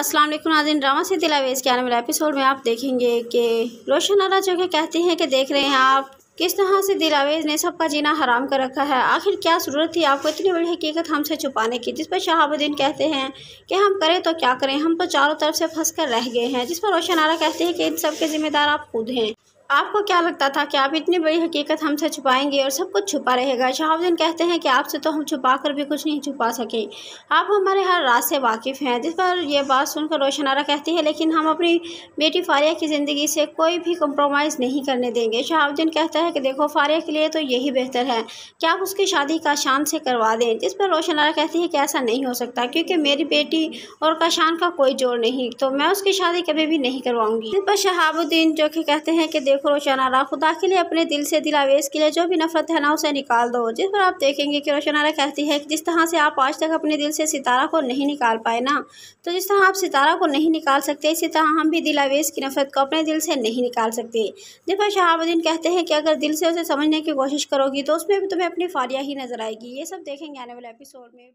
अस्सलाम वालेकुम नाजिन ड्रामा से दिलावेज के आने वाले एपिसोड में आप देखेंगे कि रोशन अरा जो कि कहती हैं कि देख रहे हैं आप किस तरह से दिलावेज ने सबका जीना हराम कर रखा है आखिर क्या ज़रूरत थी आपको इतनी बड़ी हकीकत हमसे छुपाने की जिस पर शहाबुद्दीन कहते हैं कि हम करें तो क्या करें हम तो चारों तरफ से फंस कर रह गए हैं जिस पर रोशन आरा कहते हैं कि इन सब के ज़िम्मेदार आप खुद हैं आपको क्या लगता था कि आप इतनी बड़ी हकीकत हमसे छुपाएंगे और सब कुछ छुपा रहेगा शहाबुद्दीन कहते हैं कि आपसे तो हम छुपा कर भी कुछ नहीं छुपा सके आप हमारे हर रात से वाकिफ़ हैं जिस पर यह बात सुनकर रोशनारा कहती है लेकिन हम अपनी बेटी फारिया की ज़िंदगी से कोई भी कम्प्रोमाइज़ नहीं करने देंगे शहाबुद्दीन कहता है कि देखो फारिया के लिए तो यही बेहतर है कि आप उसकी शादी काशान से करवा दें जिस पर रोशनारा कहती है कि ऐसा नहीं हो सकता क्योंकि मेरी बेटी और काशान का कोई जोड़ नहीं तो मैं उसकी शादी कभी भी नहीं करवाऊंगी जिस पर शहाबुद्दीन जो कि कहते हैं कि देखो रोशन रोशानारा खुदा के लिए अपने दिल से दिल आवेश के लिए जो भी नफरत है ना उसे निकाल दो जिस पर आप देखेंगे कि रोशन आरा कहती है कि जिस तरह से आप आज तक अपने दिल से सितारा को नहीं निकाल पाए ना तो जिस तरह आप सितारा को नहीं निकाल सकते इसी तरह हम भी दिल आवेश की नफरत को अपने दिल से नहीं निकाल सकते जिस पर शहाबुद्दीन कहते हैं कि अगर दिल से उसे समझने की कोशिश करोगी तो उसमें भी तुम्हें अपनी फारिया ही नजर आएगी ये सब देखेंगे आने वाले एपिसोड में